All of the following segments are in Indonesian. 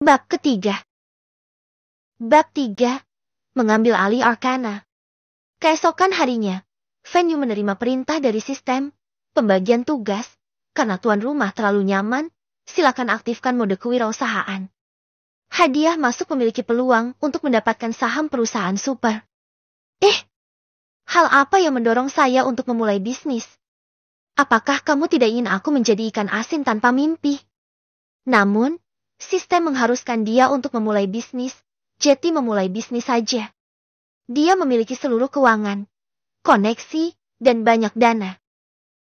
Bab ketiga Bab tiga Mengambil alih Arkana Keesokan harinya, Venue menerima perintah dari sistem, pembagian tugas, karena tuan rumah terlalu nyaman, silakan aktifkan mode kewirausahaan. Hadiah masuk memiliki peluang untuk mendapatkan saham perusahaan super. Eh, hal apa yang mendorong saya untuk memulai bisnis? Apakah kamu tidak ingin aku menjadi ikan asin tanpa mimpi? Namun, Sistem mengharuskan dia untuk memulai bisnis, Jetty memulai bisnis saja. Dia memiliki seluruh keuangan, koneksi, dan banyak dana.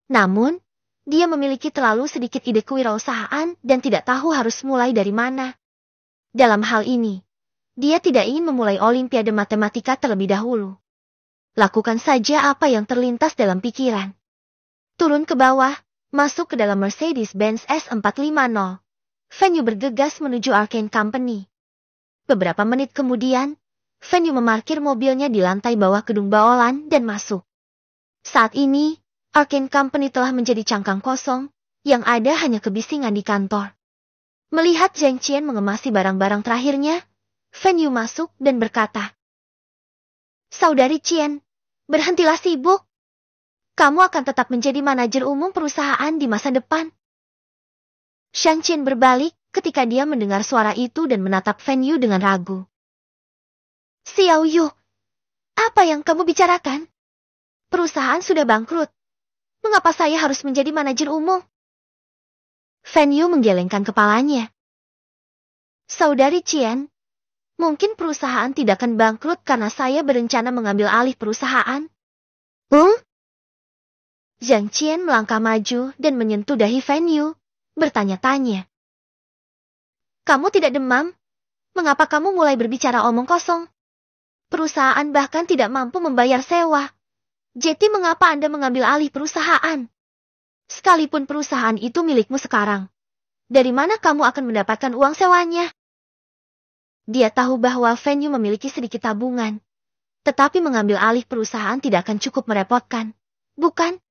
Namun, dia memiliki terlalu sedikit ide kewirausahaan dan tidak tahu harus mulai dari mana. Dalam hal ini, dia tidak ingin memulai Olimpiade Matematika terlebih dahulu. Lakukan saja apa yang terlintas dalam pikiran. Turun ke bawah, masuk ke dalam Mercedes-Benz S450. Fenyu bergegas menuju Arkane Company. Beberapa menit kemudian, Fenyu memarkir mobilnya di lantai bawah gedung Baolan dan masuk. Saat ini, Arkane Company telah menjadi cangkang kosong, yang ada hanya kebisingan di kantor. Melihat Zheng Qian mengemasi barang-barang terakhirnya, Fenyu masuk dan berkata, Saudari Qian, berhentilah sibuk. Kamu akan tetap menjadi manajer umum perusahaan di masa depan. Shang Chen berbalik ketika dia mendengar suara itu dan menatap Fan Yu dengan ragu. Xiao Yu, apa yang kamu bicarakan? Perusahaan sudah bangkrut. Mengapa saya harus menjadi manajer umum? Fan Yu menggelengkan kepalanya. Saudari Qian, mungkin perusahaan tidak akan bangkrut karena saya berencana mengambil alih perusahaan. Hmm? Zhang Qian melangkah maju dan menyentuh dahi Fan Yu, bertanya-tanya. Kamu tidak demam? Mengapa kamu mulai berbicara omong kosong? Perusahaan bahkan tidak mampu membayar sewa. Jeti, mengapa Anda mengambil alih perusahaan? Sekalipun perusahaan itu milikmu sekarang. Dari mana kamu akan mendapatkan uang sewanya? Dia tahu bahwa venue memiliki sedikit tabungan. Tetapi mengambil alih perusahaan tidak akan cukup merepotkan. Bukan?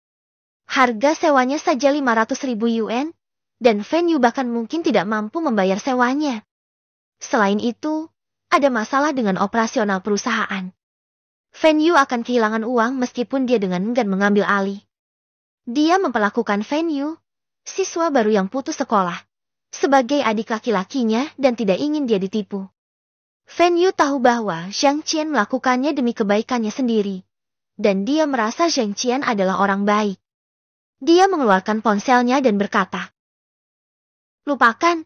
Harga sewanya saja 500 ribu yuan, dan venue bahkan mungkin tidak mampu membayar sewanya. Selain itu, ada masalah dengan operasional perusahaan. Venue akan kehilangan uang meskipun dia dengan enggan mengambil alih. Dia memperlakukan venue, siswa baru yang putus sekolah, sebagai adik laki-lakinya dan tidak ingin dia ditipu. Venue tahu bahwa Zhang Qian melakukannya demi kebaikannya sendiri, dan dia merasa Zhang Qian adalah orang baik. Dia mengeluarkan ponselnya dan berkata, Lupakan.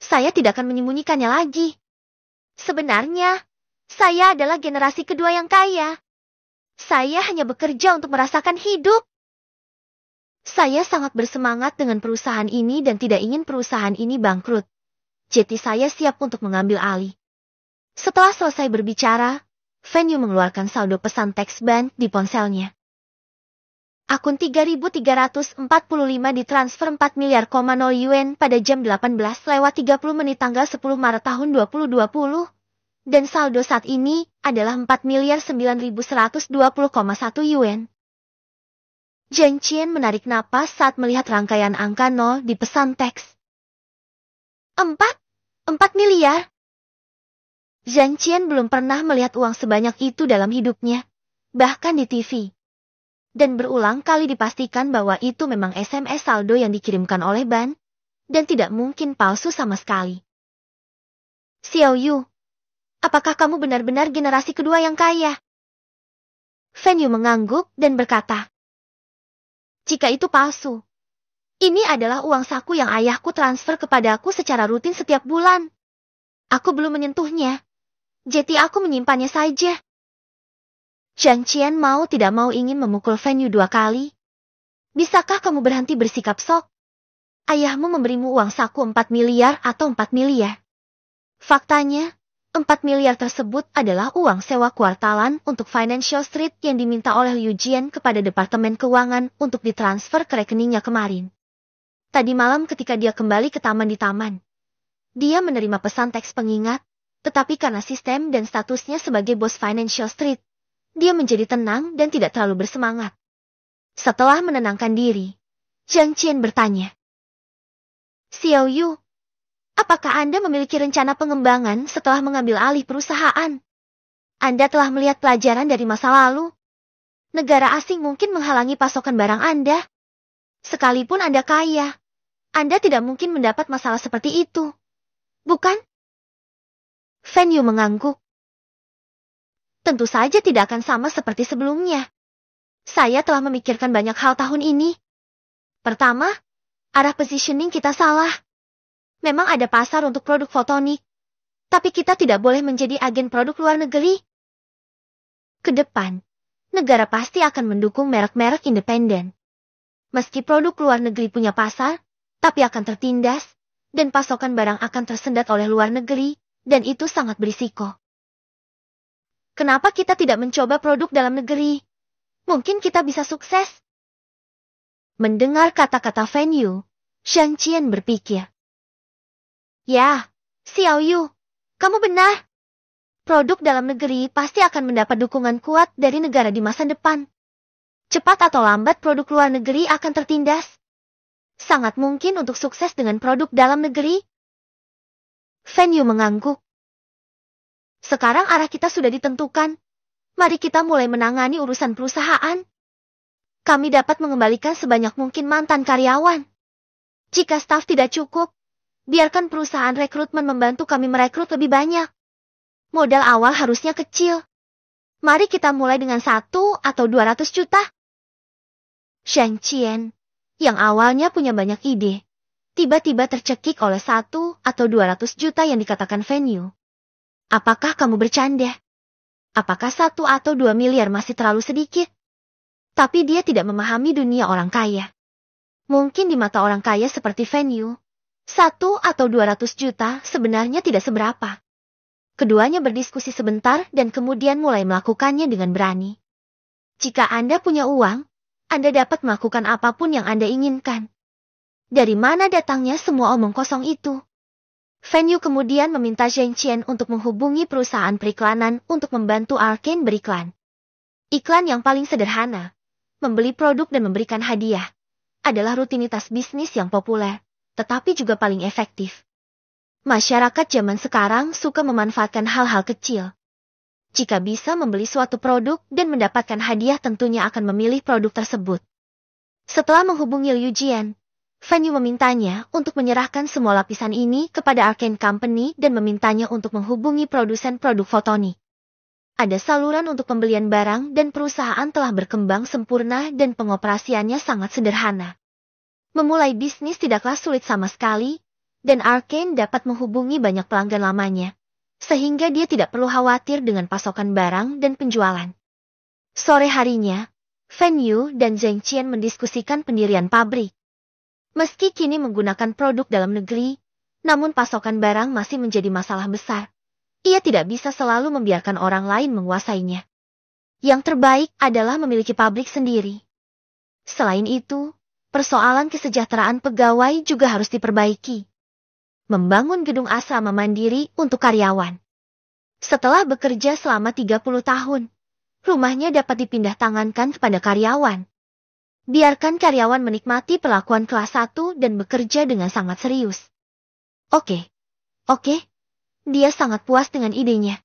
Saya tidak akan menyembunyikannya lagi. Sebenarnya, saya adalah generasi kedua yang kaya. Saya hanya bekerja untuk merasakan hidup. Saya sangat bersemangat dengan perusahaan ini dan tidak ingin perusahaan ini bangkrut. Jadi saya siap untuk mengambil alih. Setelah selesai berbicara, Venue mengeluarkan saldo pesan teks bank di ponselnya. Akun 3345 ditransfer 4 miliar, 0 yuan pada jam 18 lewat 30 menit tanggal 10 Maret tahun 2020 dan saldo saat ini adalah 4 miliar 9120,1 yuan. Jiang Qian menarik napas saat melihat rangkaian angka 0 di pesan teks. 4? 4 miliar? Zhang Qian belum pernah melihat uang sebanyak itu dalam hidupnya, bahkan di TV dan berulang kali dipastikan bahwa itu memang SMS saldo yang dikirimkan oleh Ban, dan tidak mungkin palsu sama sekali. Xiao Yu, apakah kamu benar-benar generasi kedua yang kaya? Fan Yu mengangguk dan berkata, Jika itu palsu, ini adalah uang saku yang ayahku transfer kepadaku secara rutin setiap bulan. Aku belum menyentuhnya. Jadi aku menyimpannya saja. Chang Qian mau tidak mau ingin memukul Fan Yu dua kali. Bisakah kamu berhenti bersikap sok? Ayahmu memberimu uang saku 4 miliar atau 4 miliar. Faktanya, 4 miliar tersebut adalah uang sewa kuartalan untuk Financial Street yang diminta oleh Liu Jian kepada Departemen Keuangan untuk ditransfer ke rekeningnya kemarin. Tadi malam ketika dia kembali ke taman di taman, dia menerima pesan teks pengingat, tetapi karena sistem dan statusnya sebagai bos Financial Street, dia menjadi tenang dan tidak terlalu bersemangat. Setelah menenangkan diri, Zhang Qian bertanya, Xiao Yu, apakah Anda memiliki rencana pengembangan setelah mengambil alih perusahaan? Anda telah melihat pelajaran dari masa lalu. Negara asing mungkin menghalangi pasokan barang Anda. Sekalipun Anda kaya, Anda tidak mungkin mendapat masalah seperti itu. Bukan? Yu mengangguk tentu saja tidak akan sama seperti sebelumnya. Saya telah memikirkan banyak hal tahun ini. Pertama, arah positioning kita salah. Memang ada pasar untuk produk fotonik, tapi kita tidak boleh menjadi agen produk luar negeri. Kedepan, negara pasti akan mendukung merek-merek independen. Meski produk luar negeri punya pasar, tapi akan tertindas, dan pasokan barang akan tersendat oleh luar negeri, dan itu sangat berisiko. Kenapa kita tidak mencoba produk dalam negeri? Mungkin kita bisa sukses. Mendengar kata-kata venue, Shang Qian berpikir. Ya, Xiao Yu, kamu benar. Produk dalam negeri pasti akan mendapat dukungan kuat dari negara di masa depan. Cepat atau lambat produk luar negeri akan tertindas. Sangat mungkin untuk sukses dengan produk dalam negeri. Venue mengangguk. Sekarang arah kita sudah ditentukan. Mari kita mulai menangani urusan perusahaan. Kami dapat mengembalikan sebanyak mungkin mantan karyawan. Jika staf tidak cukup, biarkan perusahaan rekrutmen membantu kami merekrut lebih banyak. Modal awal harusnya kecil. Mari kita mulai dengan satu atau dua ratus juta. Shang Qian, yang awalnya punya banyak ide, tiba-tiba tercekik oleh satu atau dua ratus juta yang dikatakan venue. Apakah kamu bercanda? Apakah satu atau dua miliar masih terlalu sedikit? Tapi dia tidak memahami dunia orang kaya. Mungkin di mata orang kaya seperti venue, satu atau dua ratus juta sebenarnya tidak seberapa. Keduanya berdiskusi sebentar dan kemudian mulai melakukannya dengan berani. Jika Anda punya uang, Anda dapat melakukan apapun yang Anda inginkan. Dari mana datangnya semua omong kosong itu? Fan Yu kemudian meminta Zheng Qian untuk menghubungi perusahaan periklanan untuk membantu Arkane beriklan. Iklan yang paling sederhana, membeli produk dan memberikan hadiah, adalah rutinitas bisnis yang populer, tetapi juga paling efektif. Masyarakat zaman sekarang suka memanfaatkan hal-hal kecil. Jika bisa membeli suatu produk dan mendapatkan hadiah tentunya akan memilih produk tersebut. Setelah menghubungi Liu Jian, Fanny memintanya untuk menyerahkan semua lapisan ini kepada Arkane Company dan memintanya untuk menghubungi produsen produk fotoni. Ada saluran untuk pembelian barang dan perusahaan telah berkembang sempurna dan pengoperasiannya sangat sederhana. Memulai bisnis tidaklah sulit sama sekali, dan Arkane dapat menghubungi banyak pelanggan lamanya, sehingga dia tidak perlu khawatir dengan pasokan barang dan penjualan. Sore harinya, Fan Yu dan Zheng Qian mendiskusikan pendirian pabrik. Meski kini menggunakan produk dalam negeri, namun pasokan barang masih menjadi masalah besar. Ia tidak bisa selalu membiarkan orang lain menguasainya. Yang terbaik adalah memiliki pabrik sendiri. Selain itu, persoalan kesejahteraan pegawai juga harus diperbaiki. Membangun gedung asrama mandiri untuk karyawan. Setelah bekerja selama 30 tahun, rumahnya dapat dipindah tangankan kepada karyawan. Biarkan karyawan menikmati pelakuan kelas 1 dan bekerja dengan sangat serius. Oke. Oke. Dia sangat puas dengan idenya.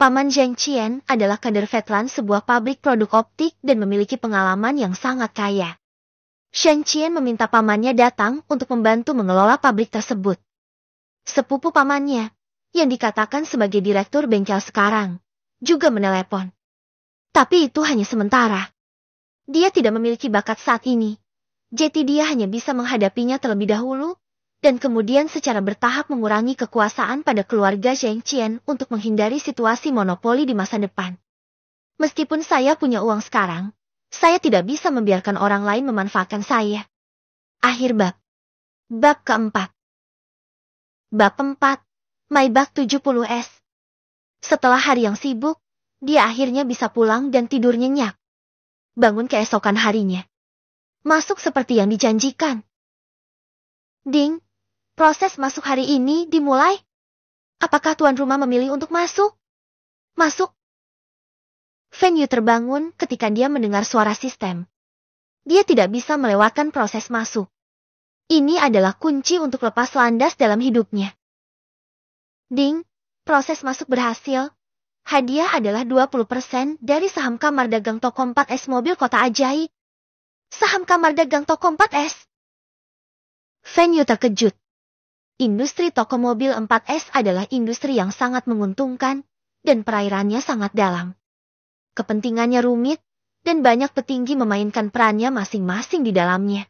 Paman Zheng Qian adalah kader veteran sebuah pabrik produk optik dan memiliki pengalaman yang sangat kaya. Zheng Qian meminta pamannya datang untuk membantu mengelola pabrik tersebut. Sepupu pamannya, yang dikatakan sebagai direktur bengkel sekarang, juga menelepon. Tapi itu hanya sementara. Dia tidak memiliki bakat saat ini. Jadi dia hanya bisa menghadapinya terlebih dahulu, dan kemudian secara bertahap mengurangi kekuasaan pada keluarga Zheng Qian untuk menghindari situasi monopoli di masa depan. Meskipun saya punya uang sekarang, saya tidak bisa membiarkan orang lain memanfaatkan saya. Akhir bab. Bab keempat. Bab empat. My Maybach 70S. Setelah hari yang sibuk, dia akhirnya bisa pulang dan tidur nyenyak bangun keesokan harinya. Masuk seperti yang dijanjikan. Ding, proses masuk hari ini dimulai. Apakah tuan rumah memilih untuk masuk? Masuk. Venue terbangun ketika dia mendengar suara sistem. Dia tidak bisa melewatkan proses masuk. Ini adalah kunci untuk lepas landas dalam hidupnya. Ding, proses masuk berhasil, Hadiah adalah 20% dari saham kamar dagang toko 4S mobil kota ajaib. Saham kamar dagang toko 4S. Venue terkejut. Industri toko mobil 4S adalah industri yang sangat menguntungkan dan perairannya sangat dalam. Kepentingannya rumit dan banyak petinggi memainkan perannya masing-masing di dalamnya.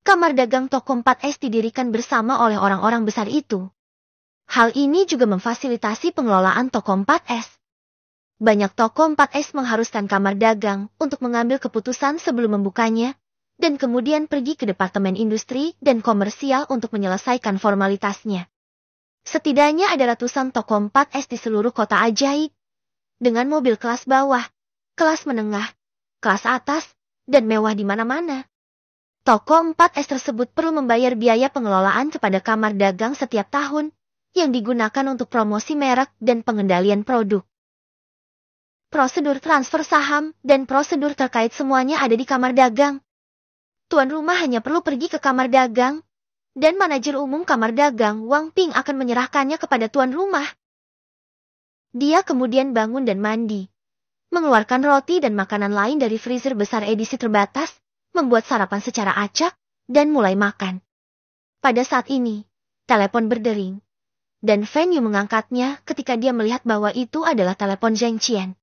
Kamar dagang toko 4S didirikan bersama oleh orang-orang besar itu Hal ini juga memfasilitasi pengelolaan toko 4S. Banyak toko 4S mengharuskan kamar dagang untuk mengambil keputusan sebelum membukanya, dan kemudian pergi ke Departemen Industri dan Komersial untuk menyelesaikan formalitasnya. Setidaknya ada ratusan toko 4S di seluruh kota ajaib, dengan mobil kelas bawah, kelas menengah, kelas atas, dan mewah di mana-mana. Toko 4S tersebut perlu membayar biaya pengelolaan kepada kamar dagang setiap tahun, yang digunakan untuk promosi merek dan pengendalian produk. Prosedur transfer saham dan prosedur terkait semuanya ada di kamar dagang. Tuan rumah hanya perlu pergi ke kamar dagang, dan manajer umum kamar dagang Wang Ping akan menyerahkannya kepada tuan rumah. Dia kemudian bangun dan mandi, mengeluarkan roti dan makanan lain dari freezer besar edisi terbatas, membuat sarapan secara acak, dan mulai makan. Pada saat ini, telepon berdering dan Fan Yu mengangkatnya ketika dia melihat bahwa itu adalah telepon Zheng Qian.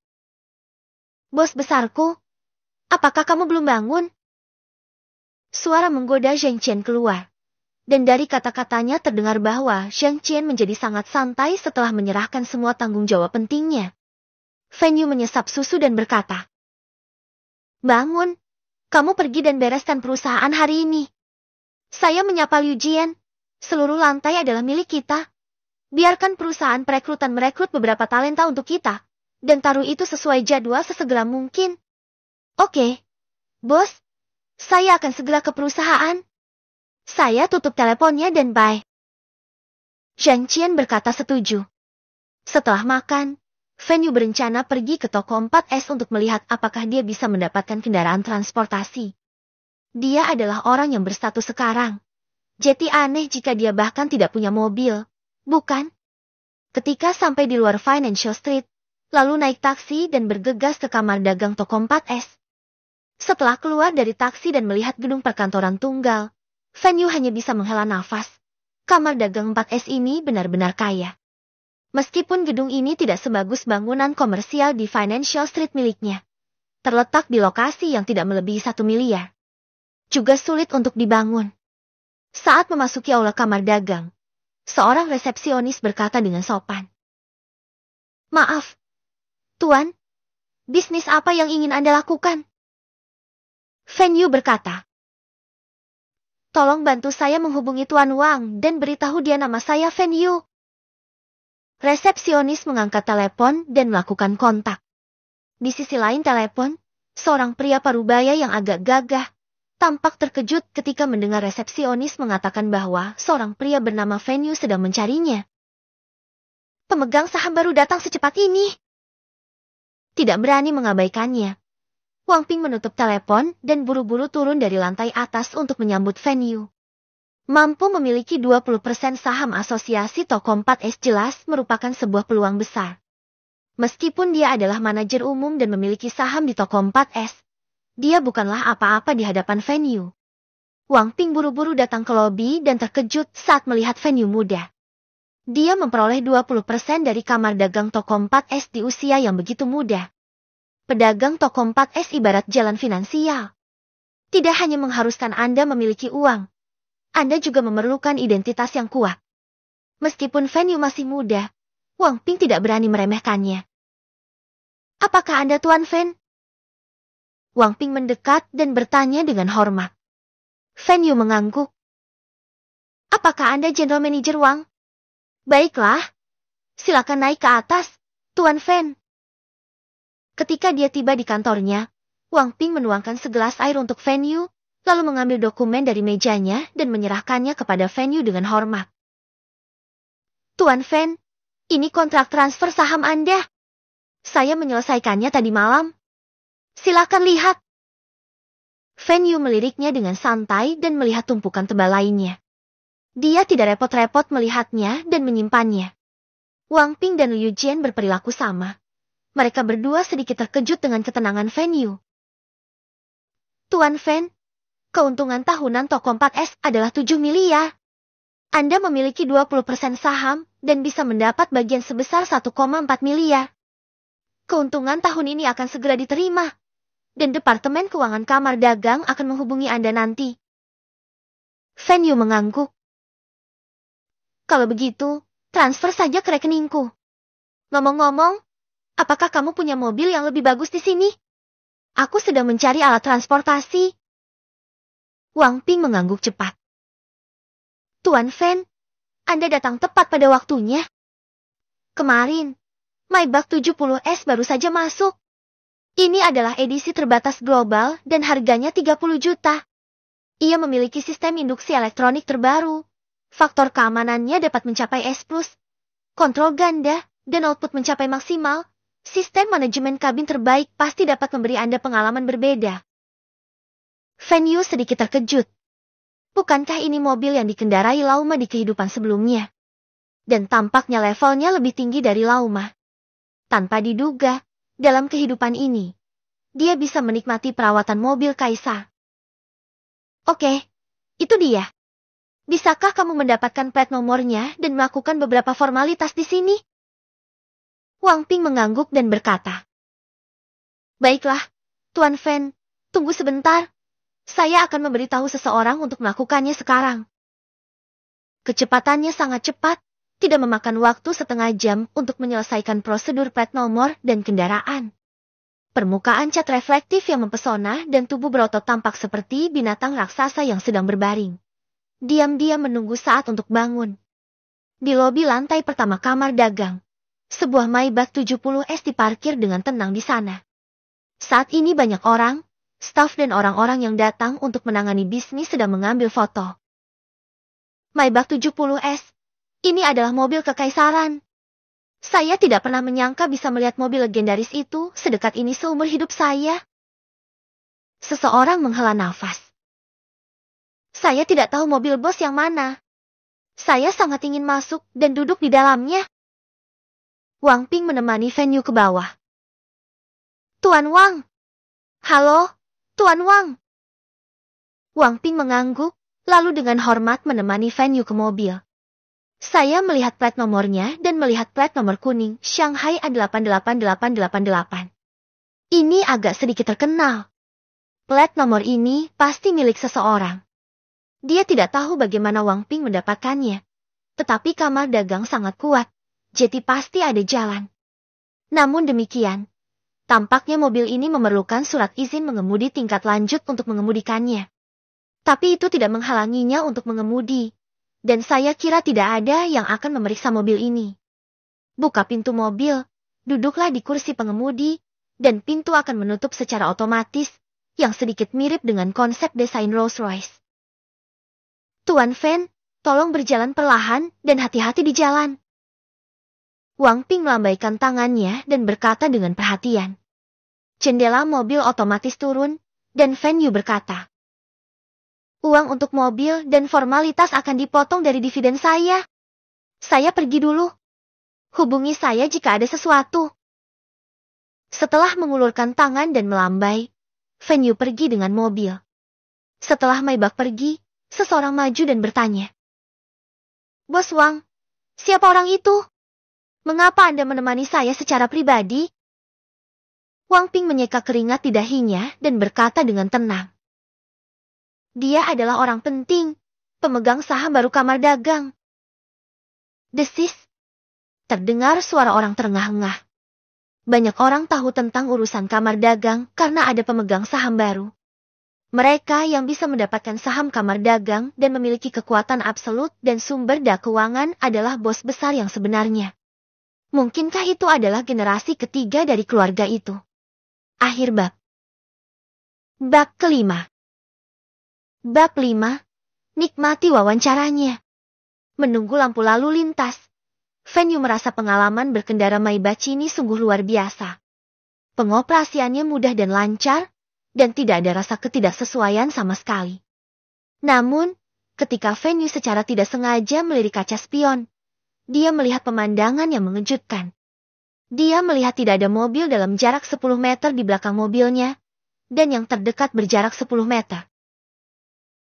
Bos besarku, apakah kamu belum bangun? Suara menggoda Zheng Qian keluar. Dan dari kata-katanya terdengar bahwa Zheng Qian menjadi sangat santai setelah menyerahkan semua tanggung jawab pentingnya. Fan Yu menyesap susu dan berkata, Bangun, kamu pergi dan bereskan perusahaan hari ini. Saya menyapa Liu Jian, seluruh lantai adalah milik kita, Biarkan perusahaan perekrutan merekrut beberapa talenta untuk kita, dan taruh itu sesuai jadwal sesegera mungkin. Oke, bos, saya akan segera ke perusahaan. Saya tutup teleponnya dan bye. Zhang Qian berkata setuju. Setelah makan, Venue berencana pergi ke toko 4S untuk melihat apakah dia bisa mendapatkan kendaraan transportasi. Dia adalah orang yang berstatus sekarang. Jadi aneh jika dia bahkan tidak punya mobil bukan? Ketika sampai di luar Financial Street, lalu naik taksi dan bergegas ke kamar dagang toko 4S. Setelah keluar dari taksi dan melihat gedung perkantoran tunggal, Yu hanya bisa menghela nafas. Kamar dagang 4S ini benar-benar kaya. Meskipun gedung ini tidak sebagus bangunan komersial di Financial Street miliknya, terletak di lokasi yang tidak melebihi satu miliar, juga sulit untuk dibangun. Saat memasuki aula kamar dagang, Seorang resepsionis berkata dengan sopan. Maaf, Tuan, bisnis apa yang ingin Anda lakukan? Yu berkata. Tolong bantu saya menghubungi Tuan Wang dan beritahu dia nama saya Yu." Resepsionis mengangkat telepon dan melakukan kontak. Di sisi lain telepon, seorang pria parubaya yang agak gagah tampak terkejut ketika mendengar resepsionis mengatakan bahwa seorang pria bernama Venue sedang mencarinya. Pemegang saham baru datang secepat ini. Tidak berani mengabaikannya. Wang Ping menutup telepon dan buru-buru turun dari lantai atas untuk menyambut Venue. Mampu memiliki 20% saham asosiasi toko 4S jelas merupakan sebuah peluang besar. Meskipun dia adalah manajer umum dan memiliki saham di toko 4S, dia bukanlah apa-apa di hadapan venue. Wang Ping buru-buru datang ke lobi dan terkejut saat melihat venue muda. Dia memperoleh 20% dari kamar dagang toko 4S di usia yang begitu muda. Pedagang toko 4S ibarat jalan finansial. Tidak hanya mengharuskan Anda memiliki uang, Anda juga memerlukan identitas yang kuat. Meskipun venue masih muda, Wang Ping tidak berani meremehkannya. Apakah Anda Tuan Fen? Wang Ping mendekat dan bertanya dengan hormat. Fan Yu mengangguk. Apakah Anda General Manager Wang? Baiklah, silakan naik ke atas, Tuan Fan. Ketika dia tiba di kantornya, Wang Ping menuangkan segelas air untuk Fan Yu, lalu mengambil dokumen dari mejanya dan menyerahkannya kepada Fan Yu dengan hormat. Tuan Fan, ini kontrak transfer saham Anda. Saya menyelesaikannya tadi malam. Silakan lihat. Fan Yu meliriknya dengan santai dan melihat tumpukan tebal lainnya. Dia tidak repot-repot melihatnya dan menyimpannya. Wang Ping dan Liu Jian berperilaku sama. Mereka berdua sedikit terkejut dengan ketenangan Fan Yu. Tuan Fan, keuntungan tahunan toko 4S adalah 7 miliar. Anda memiliki 20% saham dan bisa mendapat bagian sebesar 1,4 miliar. Keuntungan tahun ini akan segera diterima dan Departemen Keuangan Kamar Dagang akan menghubungi Anda nanti. Fan Yu mengangguk. Kalau begitu, transfer saja ke rekeningku. Ngomong-ngomong, apakah kamu punya mobil yang lebih bagus di sini? Aku sedang mencari alat transportasi. Wang Ping mengangguk cepat. Tuan Fan, Anda datang tepat pada waktunya. Kemarin, Maybach 70S baru saja masuk. Ini adalah edisi terbatas global dan harganya 30 juta. Ia memiliki sistem induksi elektronik terbaru. Faktor keamanannya dapat mencapai S+, kontrol ganda, dan output mencapai maksimal. Sistem manajemen kabin terbaik pasti dapat memberi Anda pengalaman berbeda. Venue sedikit terkejut. Bukankah ini mobil yang dikendarai Lauma di kehidupan sebelumnya? Dan tampaknya levelnya lebih tinggi dari Lauma. Tanpa diduga, dalam kehidupan ini. Dia bisa menikmati perawatan mobil Kaisa. Oke, itu dia. Bisakah kamu mendapatkan plat nomornya dan melakukan beberapa formalitas di sini? Wang Ping mengangguk dan berkata. Baiklah, Tuan Fen, tunggu sebentar. Saya akan memberitahu seseorang untuk melakukannya sekarang. Kecepatannya sangat cepat, tidak memakan waktu setengah jam untuk menyelesaikan prosedur plat nomor dan kendaraan. Permukaan cat reflektif yang mempesona dan tubuh berotot tampak seperti binatang raksasa yang sedang berbaring. Diam-diam menunggu saat untuk bangun. Di lobi lantai pertama kamar dagang, sebuah Maybach 70S diparkir dengan tenang di sana. Saat ini banyak orang, staf dan orang-orang yang datang untuk menangani bisnis sedang mengambil foto. Maybach 70S ini adalah mobil kekaisaran. Saya tidak pernah menyangka bisa melihat mobil legendaris itu sedekat ini seumur hidup saya. Seseorang menghela nafas. Saya tidak tahu mobil bos yang mana. Saya sangat ingin masuk dan duduk di dalamnya. Wang Ping menemani venue ke bawah. Tuan Wang. Halo, Tuan Wang. Wang Ping mengangguk, lalu dengan hormat menemani venue ke mobil. Saya melihat plat nomornya dan melihat plat nomor kuning Shanghai A88888. Ini agak sedikit terkenal. Plat nomor ini pasti milik seseorang. Dia tidak tahu bagaimana Wang Ping mendapatkannya. Tetapi kamar dagang sangat kuat, jadi pasti ada jalan. Namun demikian, tampaknya mobil ini memerlukan surat izin mengemudi tingkat lanjut untuk mengemudikannya. Tapi itu tidak menghalanginya untuk mengemudi, dan saya kira tidak ada yang akan memeriksa mobil ini. Buka pintu mobil, duduklah di kursi pengemudi, dan pintu akan menutup secara otomatis, yang sedikit mirip dengan konsep desain Rolls-Royce. Tuan Fan, tolong berjalan perlahan dan hati-hati di jalan. Wang Ping melambaikan tangannya dan berkata dengan perhatian. Jendela mobil otomatis turun, dan Fan Yu berkata, uang untuk mobil dan formalitas akan dipotong dari dividen saya. Saya pergi dulu. Hubungi saya jika ada sesuatu. Setelah mengulurkan tangan dan melambai, Venue pergi dengan mobil. Setelah Maybach pergi, seseorang maju dan bertanya. Bos Wang, siapa orang itu? Mengapa Anda menemani saya secara pribadi? Wang Ping menyeka keringat di dahinya dan berkata dengan tenang. Dia adalah orang penting, pemegang saham baru kamar dagang. Desis. Terdengar suara orang terengah-engah. Banyak orang tahu tentang urusan kamar dagang karena ada pemegang saham baru. Mereka yang bisa mendapatkan saham kamar dagang dan memiliki kekuatan absolut dan sumber da keuangan adalah bos besar yang sebenarnya. Mungkinkah itu adalah generasi ketiga dari keluarga itu? Akhir bab. Bab kelima. Bab 5. Nikmati wawancaranya. Menunggu lampu lalu lintas. Venue merasa pengalaman berkendara Maybach ini sungguh luar biasa. Pengoperasiannya mudah dan lancar, dan tidak ada rasa ketidaksesuaian sama sekali. Namun, ketika venue secara tidak sengaja melirik kaca spion, dia melihat pemandangan yang mengejutkan. Dia melihat tidak ada mobil dalam jarak 10 meter di belakang mobilnya, dan yang terdekat berjarak 10 meter.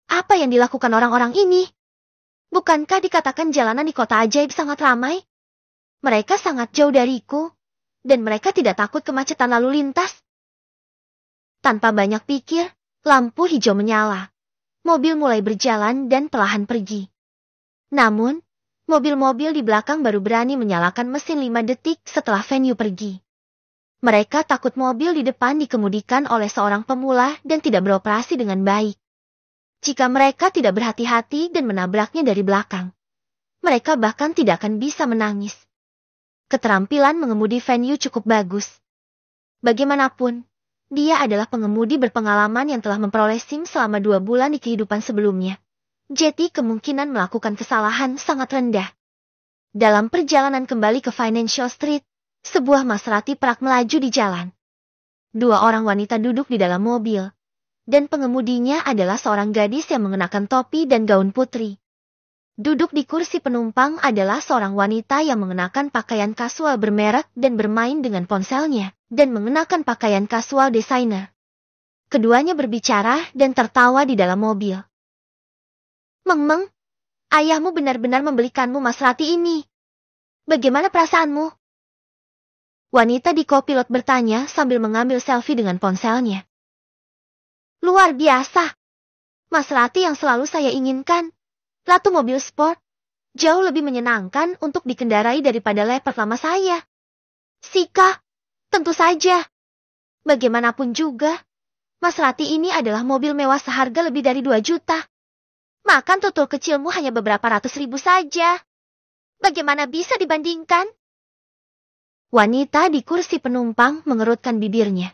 Apa yang dilakukan orang-orang ini? Bukankah dikatakan jalanan di kota ajaib sangat ramai? Mereka sangat jauh dariku, dan mereka tidak takut kemacetan lalu lintas. Tanpa banyak pikir, lampu hijau menyala. Mobil mulai berjalan dan perlahan pergi. Namun, mobil-mobil di belakang baru berani menyalakan mesin 5 detik setelah venue pergi. Mereka takut mobil di depan dikemudikan oleh seorang pemula dan tidak beroperasi dengan baik jika mereka tidak berhati-hati dan menabraknya dari belakang. Mereka bahkan tidak akan bisa menangis. Keterampilan mengemudi venue cukup bagus. Bagaimanapun, dia adalah pengemudi berpengalaman yang telah memperoleh SIM selama dua bulan di kehidupan sebelumnya. Jetty kemungkinan melakukan kesalahan sangat rendah. Dalam perjalanan kembali ke Financial Street, sebuah Maserati perak melaju di jalan. Dua orang wanita duduk di dalam mobil, dan pengemudinya adalah seorang gadis yang mengenakan topi dan gaun putri. Duduk di kursi penumpang adalah seorang wanita yang mengenakan pakaian kasual bermerek dan bermain dengan ponselnya, dan mengenakan pakaian kasual desainer. Keduanya berbicara dan tertawa di dalam mobil. Meng, ayahmu benar-benar membelikanmu Maserati ini. Bagaimana perasaanmu? Wanita di kopilot bertanya sambil mengambil selfie dengan ponselnya. Luar biasa. Maserati yang selalu saya inginkan. Latu mobil sport. Jauh lebih menyenangkan untuk dikendarai daripada Leopard lama saya. Sika, tentu saja. Bagaimanapun juga, Maserati ini adalah mobil mewah seharga lebih dari 2 juta. Makan tutul kecilmu hanya beberapa ratus ribu saja. Bagaimana bisa dibandingkan? Wanita di kursi penumpang mengerutkan bibirnya.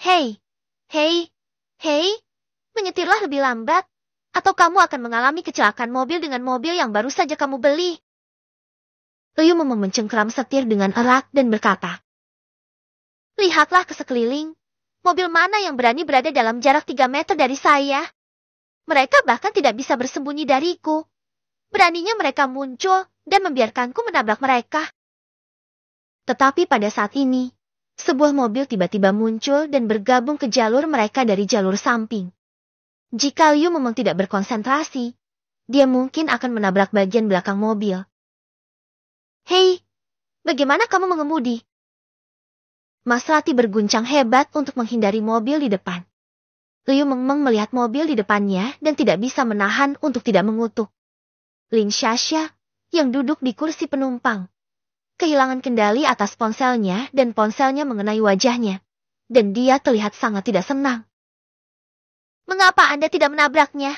Hei, Hei, hei, menyetirlah lebih lambat, atau kamu akan mengalami kecelakaan mobil dengan mobil yang baru saja kamu beli. Liu memencengkram setir dengan erat dan berkata, Lihatlah ke sekeliling, mobil mana yang berani berada dalam jarak 3 meter dari saya? Mereka bahkan tidak bisa bersembunyi dariku. Beraninya mereka muncul dan membiarkanku menabrak mereka. Tetapi pada saat ini, sebuah mobil tiba-tiba muncul dan bergabung ke jalur mereka dari jalur samping. Jika Liu memang tidak berkonsentrasi, dia mungkin akan menabrak bagian belakang mobil. Hei, bagaimana kamu mengemudi? Mas Rati berguncang hebat untuk menghindari mobil di depan. Liu Mengmeng melihat mobil di depannya dan tidak bisa menahan untuk tidak mengutuk. Lin Xiaxia yang duduk di kursi penumpang, kehilangan kendali atas ponselnya dan ponselnya mengenai wajahnya. Dan dia terlihat sangat tidak senang. Mengapa Anda tidak menabraknya?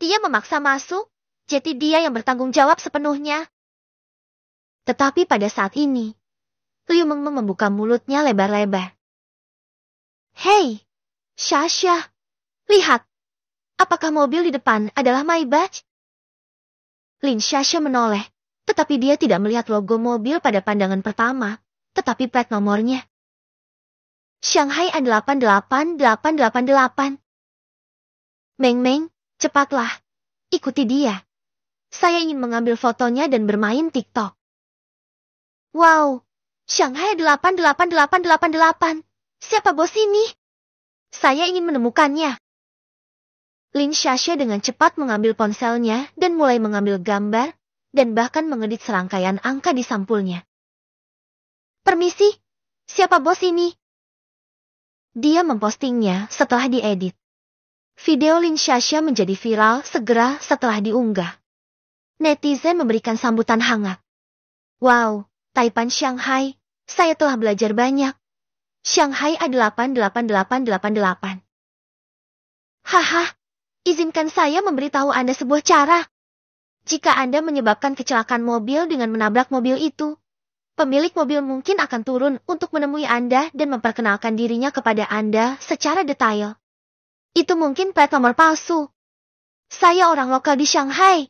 Dia memaksa masuk, jadi dia yang bertanggung jawab sepenuhnya. Tetapi pada saat ini, Liu Meng membuka mulutnya lebar-lebar. Hei, Shasha, lihat. Apakah mobil di depan adalah my badge? Lin Shasha menoleh, tetapi dia tidak melihat logo mobil pada pandangan pertama, tetapi plat nomornya. Shanghai A88888. Meng Meng, cepatlah. Ikuti dia. Saya ingin mengambil fotonya dan bermain TikTok. Wow, Shanghai 88888. Siapa bos ini? Saya ingin menemukannya. Lin Xiaxue dengan cepat mengambil ponselnya dan mulai mengambil gambar dan bahkan mengedit serangkaian angka di sampulnya. Permisi, siapa bos ini? Dia mempostingnya setelah diedit. Video Lin Xiaxia menjadi viral segera setelah diunggah. Netizen memberikan sambutan hangat. Wow, Taipan Shanghai, saya telah belajar banyak. Shanghai A88888. Haha, izinkan saya memberitahu Anda sebuah cara. Jika Anda menyebabkan kecelakaan mobil dengan menabrak mobil itu, pemilik mobil mungkin akan turun untuk menemui Anda dan memperkenalkan dirinya kepada Anda secara detail. Itu mungkin plat nomor palsu. Saya orang lokal di Shanghai.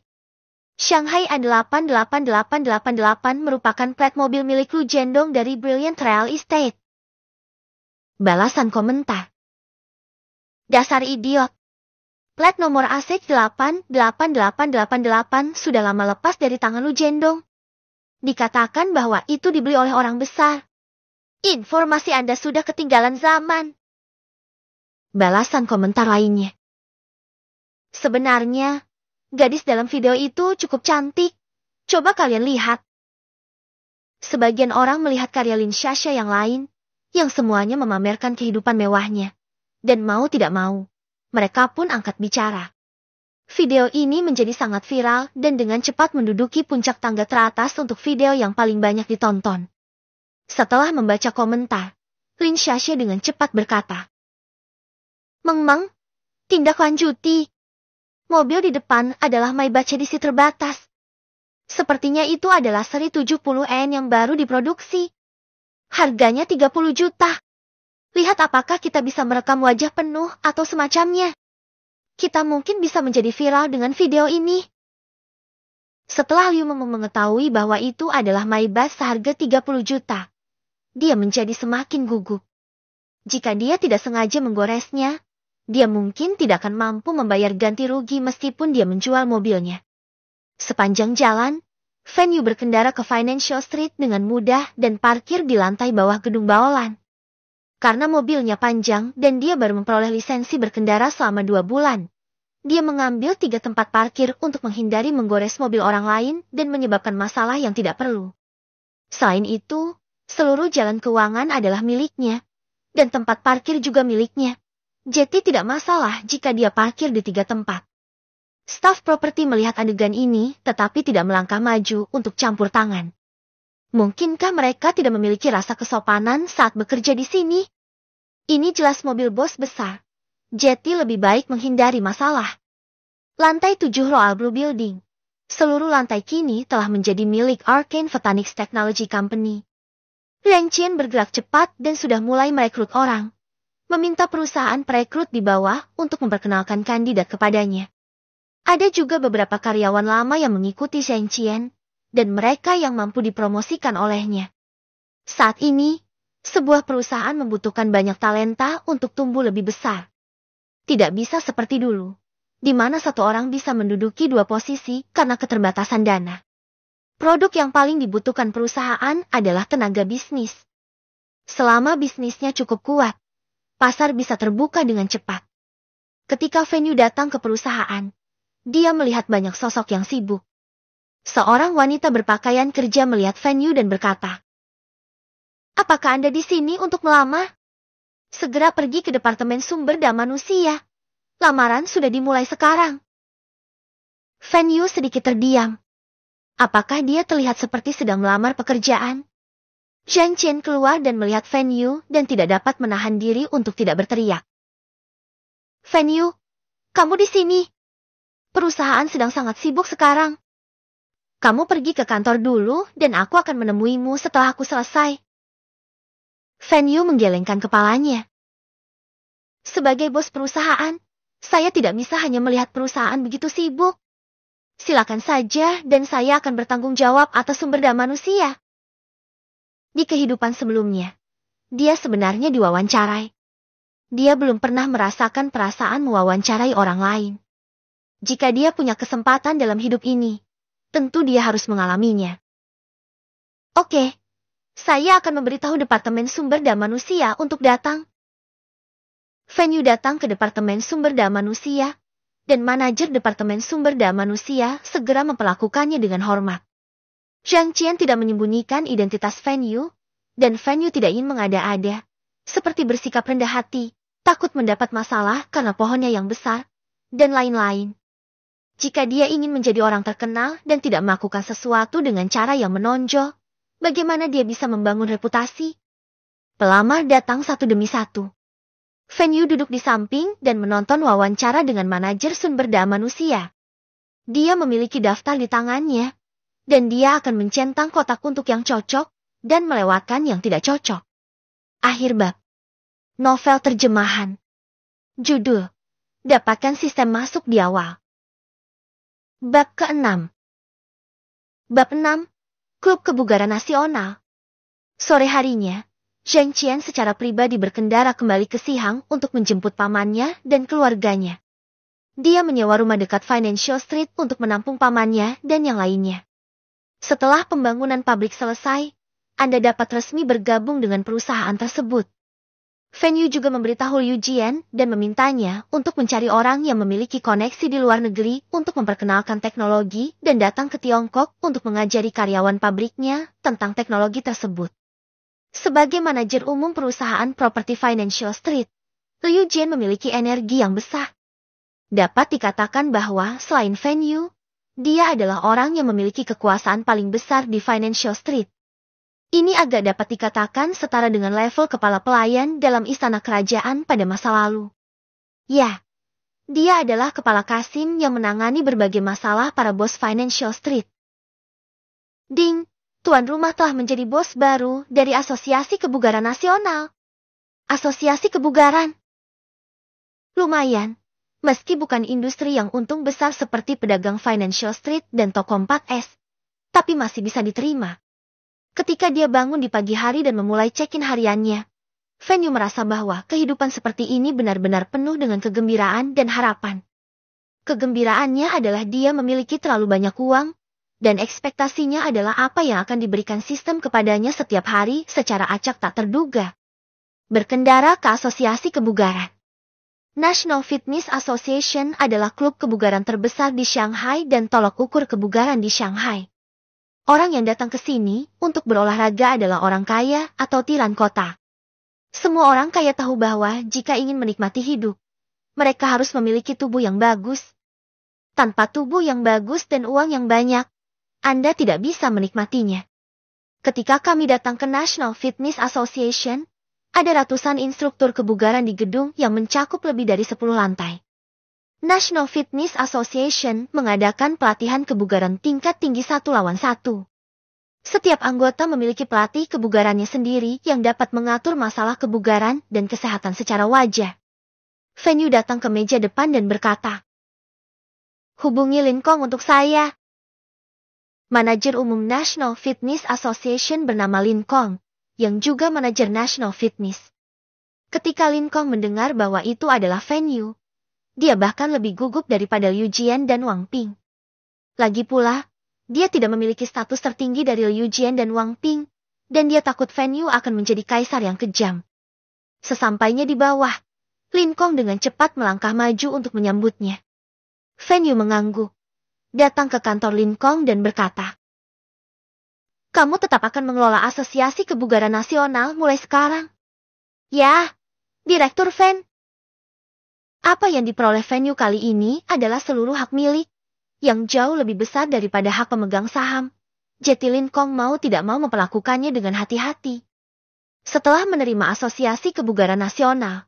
Shanghai A88888 merupakan plat mobil milik Lu Jendong dari Brilliant Real Estate. Balasan komentar Dasar idiot. Plat nomor AC 88888 sudah lama lepas dari tangan lu jendong. Dikatakan bahwa itu dibeli oleh orang besar. Informasi Anda sudah ketinggalan zaman. Balasan komentar lainnya. Sebenarnya, gadis dalam video itu cukup cantik. Coba kalian lihat. Sebagian orang melihat karya Lin Shasha yang lain, yang semuanya memamerkan kehidupan mewahnya. Dan mau tidak mau, mereka pun angkat bicara. Video ini menjadi sangat viral dan dengan cepat menduduki puncak tangga teratas untuk video yang paling banyak ditonton. Setelah membaca komentar, Lin Xiaxie dengan cepat berkata, Meng Meng, tindak lanjuti. Mobil di depan adalah Maybach edisi terbatas. Sepertinya itu adalah seri 70N yang baru diproduksi. Harganya 30 juta. Lihat apakah kita bisa merekam wajah penuh atau semacamnya. Kita mungkin bisa menjadi viral dengan video ini. Setelah Liu mengetahui bahwa itu adalah Maibas seharga 30 juta, dia menjadi semakin gugup. Jika dia tidak sengaja menggoresnya, dia mungkin tidak akan mampu membayar ganti rugi meskipun dia menjual mobilnya. Sepanjang jalan, Fan Yu berkendara ke Financial Street dengan mudah dan parkir di lantai bawah gedung Baolan karena mobilnya panjang dan dia baru memperoleh lisensi berkendara selama dua bulan. Dia mengambil tiga tempat parkir untuk menghindari menggores mobil orang lain dan menyebabkan masalah yang tidak perlu. Selain itu, seluruh jalan keuangan adalah miliknya, dan tempat parkir juga miliknya. Jetty tidak masalah jika dia parkir di tiga tempat. Staf properti melihat adegan ini tetapi tidak melangkah maju untuk campur tangan. Mungkinkah mereka tidak memiliki rasa kesopanan saat bekerja di sini? Ini jelas mobil bos besar. Jetty lebih baik menghindari masalah. Lantai 7 Royal Blue Building. Seluruh lantai kini telah menjadi milik Arcane Photonics Technology Company. Renchien bergerak cepat dan sudah mulai merekrut orang. Meminta perusahaan perekrut di bawah untuk memperkenalkan kandidat kepadanya. Ada juga beberapa karyawan lama yang mengikuti Renchien dan mereka yang mampu dipromosikan olehnya. Saat ini, sebuah perusahaan membutuhkan banyak talenta untuk tumbuh lebih besar. Tidak bisa seperti dulu, di mana satu orang bisa menduduki dua posisi karena keterbatasan dana. Produk yang paling dibutuhkan perusahaan adalah tenaga bisnis. Selama bisnisnya cukup kuat, pasar bisa terbuka dengan cepat. Ketika venue datang ke perusahaan, dia melihat banyak sosok yang sibuk, Seorang wanita berpakaian kerja melihat venue dan berkata, Apakah Anda di sini untuk melamar? Segera pergi ke Departemen Sumber dan Manusia. Lamaran sudah dimulai sekarang. Venue sedikit terdiam. Apakah dia terlihat seperti sedang melamar pekerjaan? Zhang Chen keluar dan melihat Venue dan tidak dapat menahan diri untuk tidak berteriak. Venue, kamu di sini. Perusahaan sedang sangat sibuk sekarang. Kamu pergi ke kantor dulu dan aku akan menemuimu setelah aku selesai. Fan Yu menggelengkan kepalanya. Sebagai bos perusahaan, saya tidak bisa hanya melihat perusahaan begitu sibuk. Silakan saja dan saya akan bertanggung jawab atas sumber daya manusia. Di kehidupan sebelumnya, dia sebenarnya diwawancarai. Dia belum pernah merasakan perasaan mewawancarai orang lain. Jika dia punya kesempatan dalam hidup ini, tentu dia harus mengalaminya. Oke, saya akan memberitahu Departemen Sumber Daya Manusia untuk datang. Venue datang ke Departemen Sumber Daya Manusia, dan manajer Departemen Sumber Daya Manusia segera memperlakukannya dengan hormat. Zhang Qian tidak menyembunyikan identitas Venue, dan Venue tidak ingin mengada-ada, seperti bersikap rendah hati, takut mendapat masalah karena pohonnya yang besar, dan lain-lain. Jika dia ingin menjadi orang terkenal dan tidak melakukan sesuatu dengan cara yang menonjol, bagaimana dia bisa membangun reputasi? Pelamar datang satu demi satu. Yu duduk di samping dan menonton wawancara dengan manajer sumber daya manusia. Dia memiliki daftar di tangannya, dan dia akan mencentang kotak untuk yang cocok dan melewatkan yang tidak cocok. Akhir bab. Novel terjemahan. Judul. Dapatkan sistem masuk di awal. Bab ke-6 Bab 6 Klub Kebugaran Nasional Sore harinya, Zheng Qian secara pribadi berkendara kembali ke Sihang untuk menjemput pamannya dan keluarganya. Dia menyewa rumah dekat Financial Street untuk menampung pamannya dan yang lainnya. Setelah pembangunan pabrik selesai, Anda dapat resmi bergabung dengan perusahaan tersebut. Fan Yu juga memberitahu Liu Jian dan memintanya untuk mencari orang yang memiliki koneksi di luar negeri untuk memperkenalkan teknologi dan datang ke Tiongkok untuk mengajari karyawan pabriknya tentang teknologi tersebut. Sebagai manajer umum perusahaan Property Financial Street, Liu Jian memiliki energi yang besar. Dapat dikatakan bahwa selain Fan Yu, dia adalah orang yang memiliki kekuasaan paling besar di Financial Street ini agak dapat dikatakan setara dengan level kepala pelayan dalam istana kerajaan pada masa lalu. Ya, dia adalah kepala Kasim yang menangani berbagai masalah para bos Financial Street. Ding, tuan rumah telah menjadi bos baru dari Asosiasi Kebugaran Nasional. Asosiasi Kebugaran. Lumayan, meski bukan industri yang untung besar seperti pedagang Financial Street dan toko 4S, tapi masih bisa diterima ketika dia bangun di pagi hari dan memulai check-in hariannya. Fenyu merasa bahwa kehidupan seperti ini benar-benar penuh dengan kegembiraan dan harapan. Kegembiraannya adalah dia memiliki terlalu banyak uang, dan ekspektasinya adalah apa yang akan diberikan sistem kepadanya setiap hari secara acak tak terduga. Berkendara ke Asosiasi Kebugaran National Fitness Association adalah klub kebugaran terbesar di Shanghai dan tolok ukur kebugaran di Shanghai orang yang datang ke sini untuk berolahraga adalah orang kaya atau tiran kota. Semua orang kaya tahu bahwa jika ingin menikmati hidup, mereka harus memiliki tubuh yang bagus. Tanpa tubuh yang bagus dan uang yang banyak, Anda tidak bisa menikmatinya. Ketika kami datang ke National Fitness Association, ada ratusan instruktur kebugaran di gedung yang mencakup lebih dari 10 lantai. National Fitness Association mengadakan pelatihan kebugaran tingkat tinggi satu lawan satu. Setiap anggota memiliki pelatih kebugarannya sendiri yang dapat mengatur masalah kebugaran dan kesehatan secara wajah. Venue datang ke meja depan dan berkata, Hubungi Lincoln untuk saya. Manajer umum National Fitness Association bernama Lincoln, yang juga manajer National Fitness. Ketika Lincoln mendengar bahwa itu adalah venue, dia bahkan lebih gugup daripada Liu Jian dan Wang Ping. Lagi pula, dia tidak memiliki status tertinggi dari Liu Jian dan Wang Ping, dan dia takut Fan Yu akan menjadi kaisar yang kejam. Sesampainya di bawah, Lin Kong dengan cepat melangkah maju untuk menyambutnya. Fan Yu mengangguk, datang ke kantor Lin Kong dan berkata, kamu tetap akan mengelola Asosiasi Kebugaran Nasional mulai sekarang. Ya, Direktur Fan, apa yang diperoleh venue kali ini adalah seluruh hak milik, yang jauh lebih besar daripada hak pemegang saham. Jetilin Kong mau tidak mau memperlakukannya dengan hati-hati. Setelah menerima asosiasi kebugaran nasional,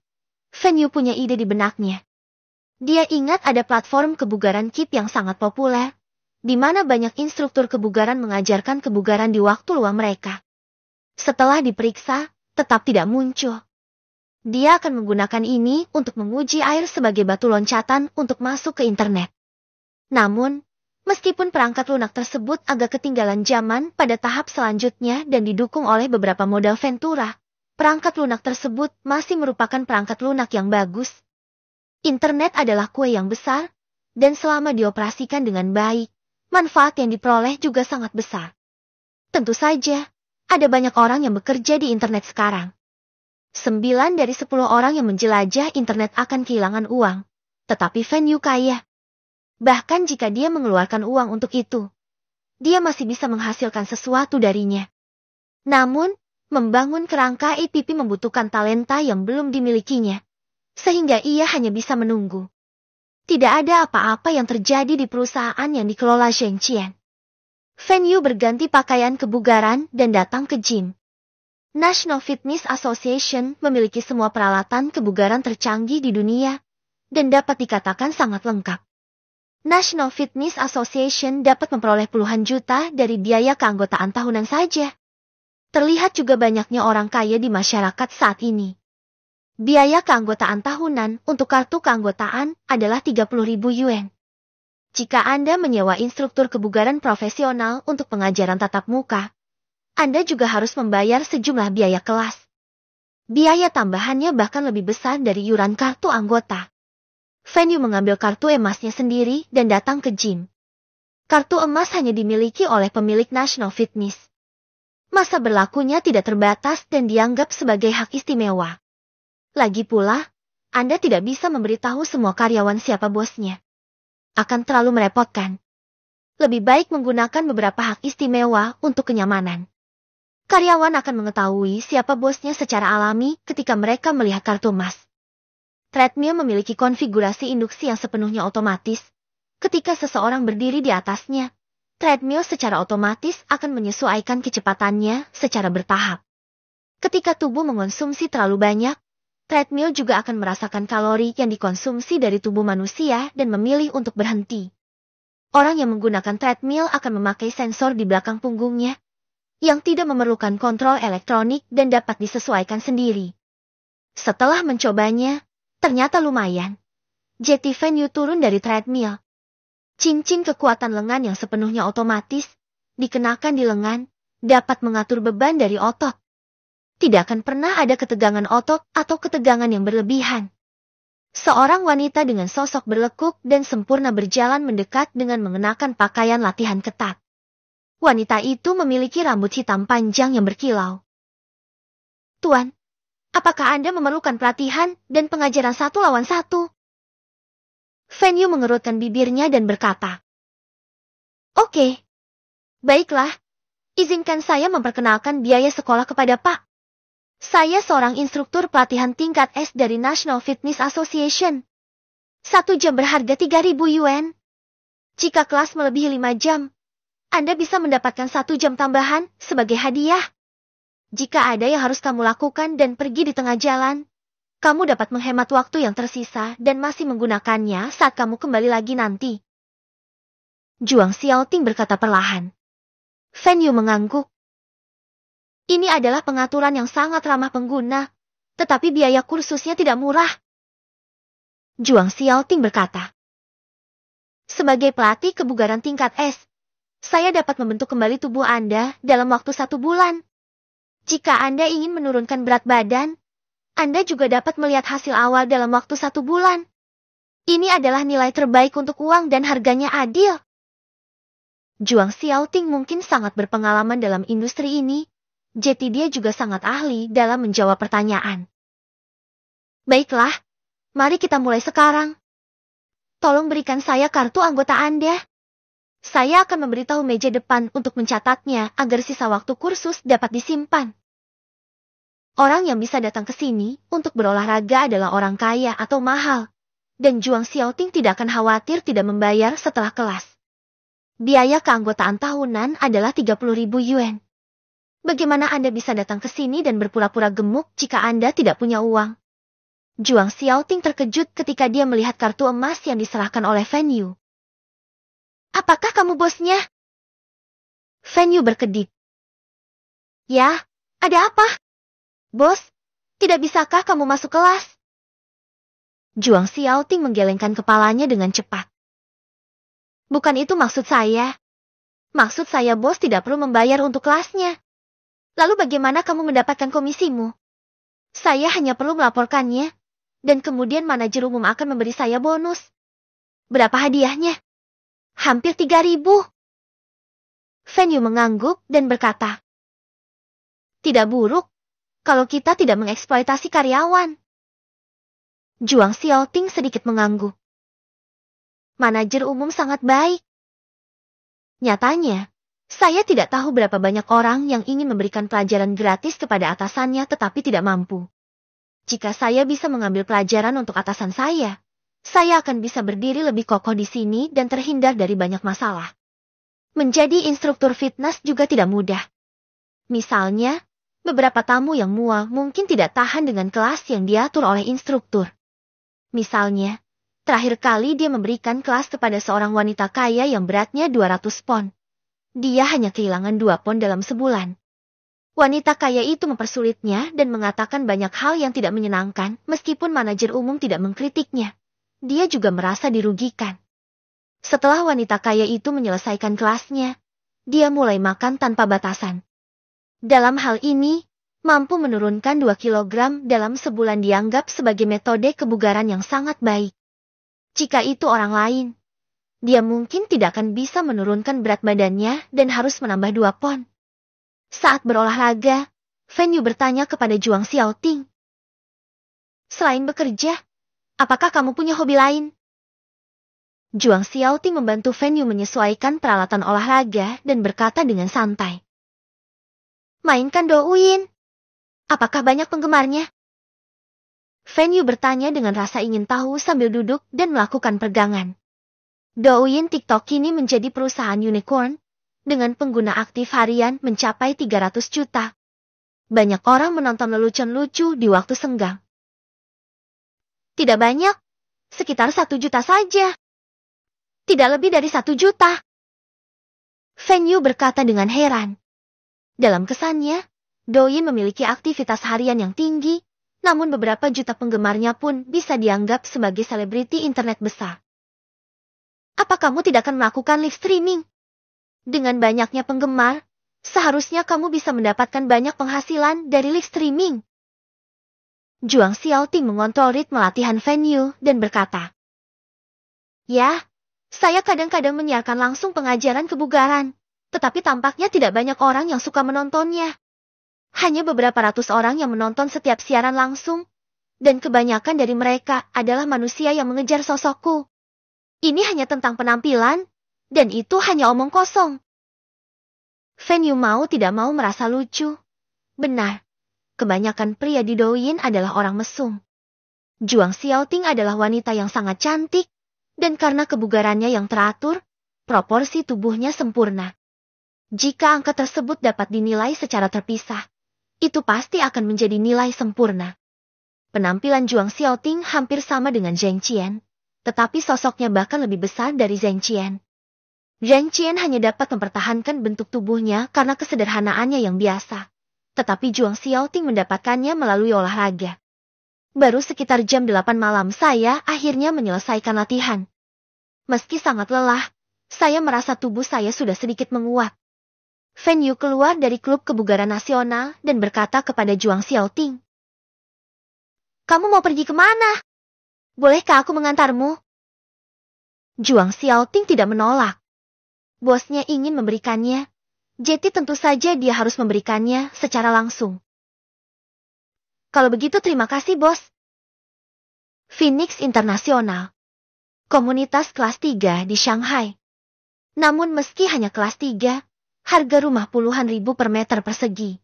venue punya ide di benaknya. Dia ingat ada platform kebugaran KIP yang sangat populer, di mana banyak instruktur kebugaran mengajarkan kebugaran di waktu luang mereka. Setelah diperiksa, tetap tidak muncul. Dia akan menggunakan ini untuk menguji air sebagai batu loncatan untuk masuk ke internet. Namun, meskipun perangkat lunak tersebut agak ketinggalan zaman pada tahap selanjutnya dan didukung oleh beberapa modal Ventura, perangkat lunak tersebut masih merupakan perangkat lunak yang bagus. Internet adalah kue yang besar, dan selama dioperasikan dengan baik, manfaat yang diperoleh juga sangat besar. Tentu saja, ada banyak orang yang bekerja di internet sekarang. 9 dari 10 orang yang menjelajah internet akan kehilangan uang. Tetapi Fan Yu kaya. Bahkan jika dia mengeluarkan uang untuk itu, dia masih bisa menghasilkan sesuatu darinya. Namun, membangun kerangka IPP membutuhkan talenta yang belum dimilikinya, sehingga ia hanya bisa menunggu. Tidak ada apa-apa yang terjadi di perusahaan yang dikelola Zheng Qian. Fan Yu berganti pakaian kebugaran dan datang ke gym. National Fitness Association memiliki semua peralatan kebugaran tercanggih di dunia dan dapat dikatakan sangat lengkap. National Fitness Association dapat memperoleh puluhan juta dari biaya keanggotaan tahunan saja. Terlihat juga banyaknya orang kaya di masyarakat saat ini. Biaya keanggotaan tahunan untuk kartu keanggotaan adalah 30.000 yuan. Jika Anda menyewa instruktur kebugaran profesional untuk pengajaran tatap muka, anda juga harus membayar sejumlah biaya kelas. Biaya tambahannya bahkan lebih besar dari yuran kartu anggota. Fenyu mengambil kartu emasnya sendiri dan datang ke gym. Kartu emas hanya dimiliki oleh pemilik National Fitness. Masa berlakunya tidak terbatas dan dianggap sebagai hak istimewa. Lagi pula, Anda tidak bisa memberitahu semua karyawan siapa bosnya. Akan terlalu merepotkan. Lebih baik menggunakan beberapa hak istimewa untuk kenyamanan karyawan akan mengetahui siapa bosnya secara alami ketika mereka melihat kartu emas. Treadmill memiliki konfigurasi induksi yang sepenuhnya otomatis. Ketika seseorang berdiri di atasnya, treadmill secara otomatis akan menyesuaikan kecepatannya secara bertahap. Ketika tubuh mengonsumsi terlalu banyak, treadmill juga akan merasakan kalori yang dikonsumsi dari tubuh manusia dan memilih untuk berhenti. Orang yang menggunakan treadmill akan memakai sensor di belakang punggungnya yang tidak memerlukan kontrol elektronik dan dapat disesuaikan sendiri. Setelah mencobanya, ternyata lumayan. Jetty Venue turun dari treadmill. Cincin kekuatan lengan yang sepenuhnya otomatis, dikenakan di lengan, dapat mengatur beban dari otot. Tidak akan pernah ada ketegangan otot atau ketegangan yang berlebihan. Seorang wanita dengan sosok berlekuk dan sempurna berjalan mendekat dengan mengenakan pakaian latihan ketat wanita itu memiliki rambut hitam panjang yang berkilau. Tuan, apakah Anda memerlukan pelatihan dan pengajaran satu lawan satu? Yu mengerutkan bibirnya dan berkata, Oke, okay. baiklah, izinkan saya memperkenalkan biaya sekolah kepada Pak. Saya seorang instruktur pelatihan tingkat S dari National Fitness Association. Satu jam berharga 3.000 yuan. Jika kelas melebihi 5 jam, anda bisa mendapatkan satu jam tambahan sebagai hadiah. Jika ada yang harus kamu lakukan dan pergi di tengah jalan, kamu dapat menghemat waktu yang tersisa dan masih menggunakannya saat kamu kembali lagi nanti. Juang Xiaoting berkata perlahan. Yu mengangguk. Ini adalah pengaturan yang sangat ramah pengguna, tetapi biaya kursusnya tidak murah. Juang Xiaoting berkata. Sebagai pelatih kebugaran tingkat S, saya dapat membentuk kembali tubuh Anda dalam waktu satu bulan. Jika Anda ingin menurunkan berat badan, Anda juga dapat melihat hasil awal dalam waktu satu bulan. Ini adalah nilai terbaik untuk uang dan harganya adil. Juang Xiaoting mungkin sangat berpengalaman dalam industri ini, jadi dia juga sangat ahli dalam menjawab pertanyaan. Baiklah, mari kita mulai sekarang. Tolong berikan saya kartu anggota Anda. Saya akan memberitahu meja depan untuk mencatatnya agar sisa waktu kursus dapat disimpan. Orang yang bisa datang ke sini untuk berolahraga adalah orang kaya atau mahal. Dan Juang Xiao Ting tidak akan khawatir tidak membayar setelah kelas. Biaya keanggotaan tahunan adalah 30.000 yuan. Bagaimana Anda bisa datang ke sini dan berpura-pura gemuk jika Anda tidak punya uang? Juang Xiao Ting terkejut ketika dia melihat kartu emas yang diserahkan oleh venue. Apakah kamu bosnya? Yu berkedip. Ya, ada apa? Bos, tidak bisakah kamu masuk kelas? Juang Ting menggelengkan kepalanya dengan cepat. Bukan itu maksud saya. Maksud saya bos tidak perlu membayar untuk kelasnya. Lalu bagaimana kamu mendapatkan komisimu? Saya hanya perlu melaporkannya, dan kemudian manajer umum akan memberi saya bonus. Berapa hadiahnya? Hampir tiga ribu. Venue mengangguk dan berkata, Tidak buruk kalau kita tidak mengeksploitasi karyawan. Juang Xiao Ting sedikit mengangguk. Manajer umum sangat baik. Nyatanya, saya tidak tahu berapa banyak orang yang ingin memberikan pelajaran gratis kepada atasannya tetapi tidak mampu. Jika saya bisa mengambil pelajaran untuk atasan saya, saya akan bisa berdiri lebih kokoh di sini dan terhindar dari banyak masalah. Menjadi instruktur fitness juga tidak mudah. Misalnya, beberapa tamu yang mual mungkin tidak tahan dengan kelas yang diatur oleh instruktur. Misalnya, terakhir kali dia memberikan kelas kepada seorang wanita kaya yang beratnya 200 pon. Dia hanya kehilangan 2 pon dalam sebulan. Wanita kaya itu mempersulitnya dan mengatakan banyak hal yang tidak menyenangkan meskipun manajer umum tidak mengkritiknya dia juga merasa dirugikan. Setelah wanita kaya itu menyelesaikan kelasnya, dia mulai makan tanpa batasan. Dalam hal ini, mampu menurunkan 2 kg dalam sebulan dianggap sebagai metode kebugaran yang sangat baik. Jika itu orang lain, dia mungkin tidak akan bisa menurunkan berat badannya dan harus menambah 2 pon. Saat berolahraga, Fenyu bertanya kepada Juang Xiaoting. Selain bekerja, Apakah kamu punya hobi lain? Juang Ting membantu Yu menyesuaikan peralatan olahraga dan berkata dengan santai. Mainkan Douyin. Apakah banyak penggemarnya? Yu bertanya dengan rasa ingin tahu sambil duduk dan melakukan pergangan. Douyin TikTok kini menjadi perusahaan unicorn, dengan pengguna aktif harian mencapai 300 juta. Banyak orang menonton lelucon lucu di waktu senggang. Tidak banyak. Sekitar satu juta saja. Tidak lebih dari satu juta. Venue berkata dengan heran. Dalam kesannya, Douyin memiliki aktivitas harian yang tinggi, namun beberapa juta penggemarnya pun bisa dianggap sebagai selebriti internet besar. Apa kamu tidak akan melakukan live streaming? Dengan banyaknya penggemar, seharusnya kamu bisa mendapatkan banyak penghasilan dari live streaming. Juang Xiaoting mengontrol ritme latihan venue dan berkata, Ya, saya kadang-kadang menyiarkan langsung pengajaran kebugaran, tetapi tampaknya tidak banyak orang yang suka menontonnya. Hanya beberapa ratus orang yang menonton setiap siaran langsung, dan kebanyakan dari mereka adalah manusia yang mengejar sosokku. Ini hanya tentang penampilan, dan itu hanya omong kosong. Venue mau tidak mau merasa lucu. Benar, kebanyakan pria di Douyin adalah orang mesum. Juang Xiaoting adalah wanita yang sangat cantik, dan karena kebugarannya yang teratur, proporsi tubuhnya sempurna. Jika angka tersebut dapat dinilai secara terpisah, itu pasti akan menjadi nilai sempurna. Penampilan Juang Xiaoting hampir sama dengan Zheng Qian, tetapi sosoknya bahkan lebih besar dari Zheng Qian. Zheng Qian hanya dapat mempertahankan bentuk tubuhnya karena kesederhanaannya yang biasa tetapi Xiao Xiaoting mendapatkannya melalui olahraga. Baru sekitar jam 8 malam saya akhirnya menyelesaikan latihan. Meski sangat lelah, saya merasa tubuh saya sudah sedikit menguap. Fan Yu keluar dari klub kebugaran nasional dan berkata kepada Xiao Xiaoting. Kamu mau pergi kemana? Bolehkah aku mengantarmu? Xiao Xiaoting tidak menolak. Bosnya ingin memberikannya, Jeti tentu saja dia harus memberikannya secara langsung. Kalau begitu terima kasih, bos. Phoenix Internasional Komunitas kelas 3 di Shanghai. Namun meski hanya kelas 3, harga rumah puluhan ribu per meter persegi.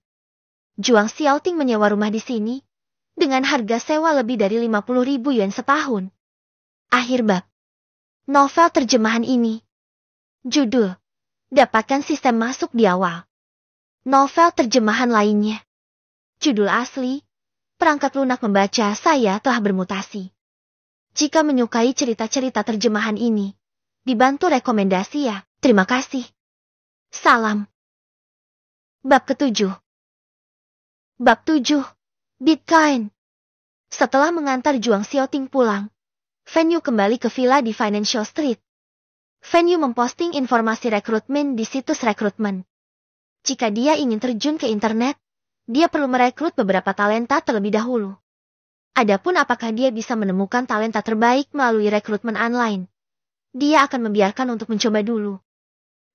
Juang Xiaoting menyewa rumah di sini, dengan harga sewa lebih dari 50 ribu yuan setahun. Akhir bab. Novel terjemahan ini. Judul Dapatkan sistem masuk di awal. Novel terjemahan lainnya. Judul asli, Perangkat Lunak Membaca Saya telah bermutasi. Jika menyukai cerita-cerita terjemahan ini, dibantu rekomendasi ya. Terima kasih. Salam. Bab ketujuh. Bab tujuh. Bitcoin. Setelah mengantar Juang Xiaoting pulang, Venue kembali ke villa di Financial Street venue memposting informasi rekrutmen di situs rekrutmen. Jika dia ingin terjun ke internet, dia perlu merekrut beberapa talenta terlebih dahulu. Adapun apakah dia bisa menemukan talenta terbaik melalui rekrutmen online, dia akan membiarkan untuk mencoba dulu.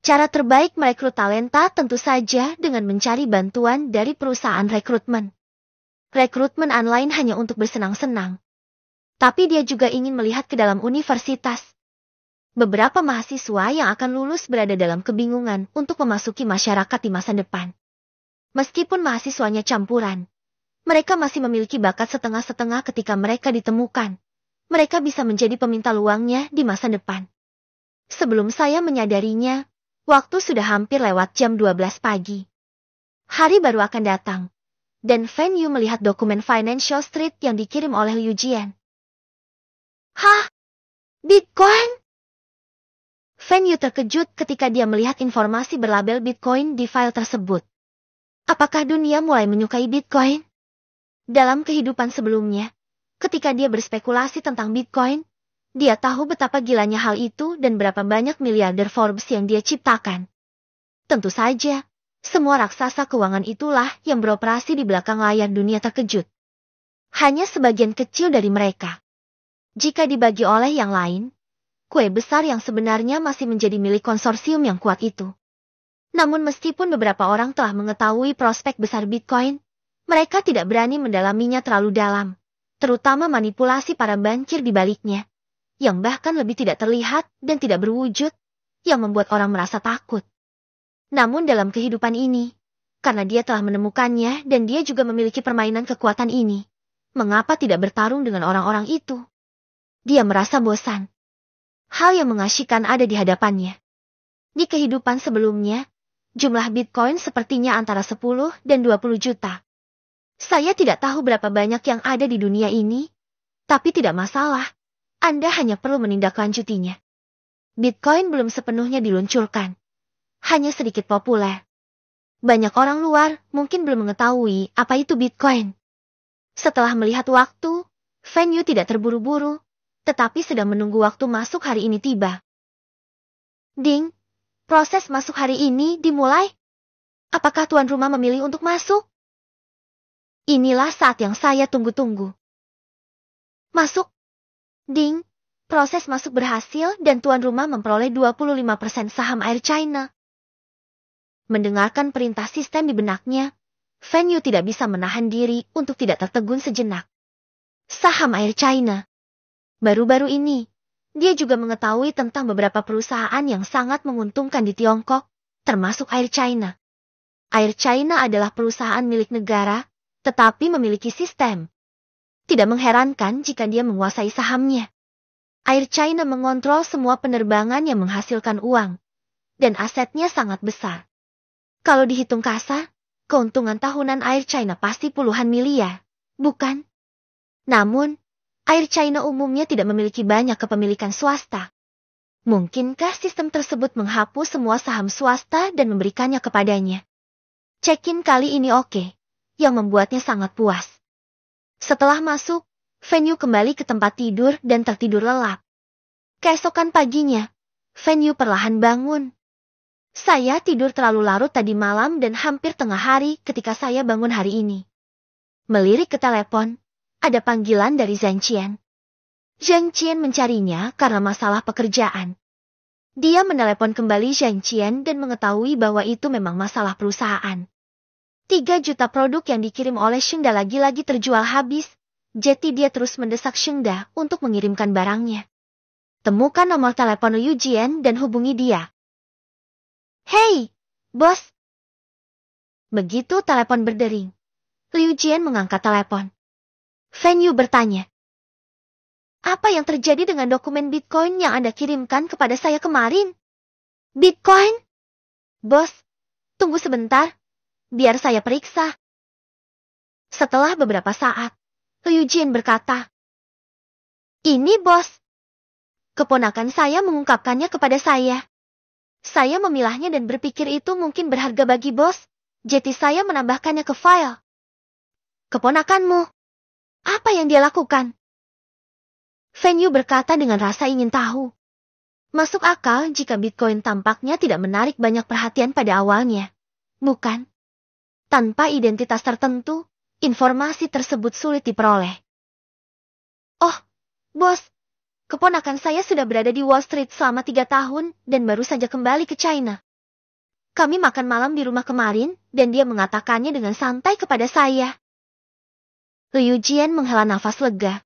Cara terbaik merekrut talenta tentu saja dengan mencari bantuan dari perusahaan rekrutmen. Rekrutmen online hanya untuk bersenang-senang. Tapi dia juga ingin melihat ke dalam universitas Beberapa mahasiswa yang akan lulus berada dalam kebingungan untuk memasuki masyarakat di masa depan. Meskipun mahasiswanya campuran, mereka masih memiliki bakat setengah-setengah ketika mereka ditemukan. Mereka bisa menjadi peminta luangnya di masa depan. Sebelum saya menyadarinya, waktu sudah hampir lewat jam 12 pagi. Hari baru akan datang, dan Fan Yu melihat dokumen Financial Street yang dikirim oleh Liu Jian. Hah? Bitcoin? Fan Yu terkejut ketika dia melihat informasi berlabel Bitcoin di file tersebut. Apakah dunia mulai menyukai Bitcoin? Dalam kehidupan sebelumnya, ketika dia berspekulasi tentang Bitcoin, dia tahu betapa gilanya hal itu dan berapa banyak miliarder Forbes yang dia ciptakan. Tentu saja, semua raksasa keuangan itulah yang beroperasi di belakang layar dunia terkejut. Hanya sebagian kecil dari mereka. Jika dibagi oleh yang lain, kue besar yang sebenarnya masih menjadi milik konsorsium yang kuat itu. Namun meskipun beberapa orang telah mengetahui prospek besar Bitcoin, mereka tidak berani mendalaminya terlalu dalam, terutama manipulasi para bankir di baliknya, yang bahkan lebih tidak terlihat dan tidak berwujud, yang membuat orang merasa takut. Namun dalam kehidupan ini, karena dia telah menemukannya dan dia juga memiliki permainan kekuatan ini, mengapa tidak bertarung dengan orang-orang itu? Dia merasa bosan, hal yang mengasyikan ada di hadapannya. Di kehidupan sebelumnya, jumlah Bitcoin sepertinya antara 10 dan 20 juta. Saya tidak tahu berapa banyak yang ada di dunia ini, tapi tidak masalah. Anda hanya perlu menindaklanjutinya. Bitcoin belum sepenuhnya diluncurkan. Hanya sedikit populer. Banyak orang luar mungkin belum mengetahui apa itu Bitcoin. Setelah melihat waktu, venue tidak terburu-buru, tetapi sedang menunggu waktu masuk hari ini tiba. Ding, proses masuk hari ini dimulai. Apakah tuan rumah memilih untuk masuk? Inilah saat yang saya tunggu-tunggu. Masuk. Ding, proses masuk berhasil dan tuan rumah memperoleh 25% saham air China. Mendengarkan perintah sistem di benaknya, Fan Yu tidak bisa menahan diri untuk tidak tertegun sejenak. Saham air China. Baru-baru ini, dia juga mengetahui tentang beberapa perusahaan yang sangat menguntungkan di Tiongkok, termasuk Air China. Air China adalah perusahaan milik negara, tetapi memiliki sistem. Tidak mengherankan jika dia menguasai sahamnya. Air China mengontrol semua penerbangan yang menghasilkan uang, dan asetnya sangat besar. Kalau dihitung kasar, keuntungan tahunan Air China pasti puluhan miliar, bukan? Namun, air China umumnya tidak memiliki banyak kepemilikan swasta. Mungkinkah sistem tersebut menghapus semua saham swasta dan memberikannya kepadanya? Check-in kali ini oke, okay, yang membuatnya sangat puas. Setelah masuk, Venue kembali ke tempat tidur dan tertidur lelap. Keesokan paginya, Venue perlahan bangun. Saya tidur terlalu larut tadi malam dan hampir tengah hari ketika saya bangun hari ini. Melirik ke telepon, ada panggilan dari Zhang Qian. Zhang Qian mencarinya karena masalah pekerjaan. Dia menelepon kembali Zhang Qian dan mengetahui bahwa itu memang masalah perusahaan. 3 juta produk yang dikirim oleh Shengda lagi-lagi terjual habis, jadi dia terus mendesak Shengda untuk mengirimkan barangnya. Temukan nomor telepon Liu Jian dan hubungi dia. Hei, bos! Begitu telepon berdering, Liu Jian mengangkat telepon. Venue bertanya. Apa yang terjadi dengan dokumen Bitcoin yang Anda kirimkan kepada saya kemarin? Bitcoin? Bos, tunggu sebentar. Biar saya periksa. Setelah beberapa saat, Liu Jin berkata, Ini bos. Keponakan saya mengungkapkannya kepada saya. Saya memilahnya dan berpikir itu mungkin berharga bagi bos. Jadi saya menambahkannya ke file. Keponakanmu. Apa yang dia lakukan? Venue berkata dengan rasa ingin tahu. Masuk akal jika Bitcoin tampaknya tidak menarik banyak perhatian pada awalnya. Bukan? Tanpa identitas tertentu, informasi tersebut sulit diperoleh. Oh, bos, keponakan saya sudah berada di Wall Street selama tiga tahun dan baru saja kembali ke China. Kami makan malam di rumah kemarin dan dia mengatakannya dengan santai kepada saya. Liu Jian menghela nafas lega.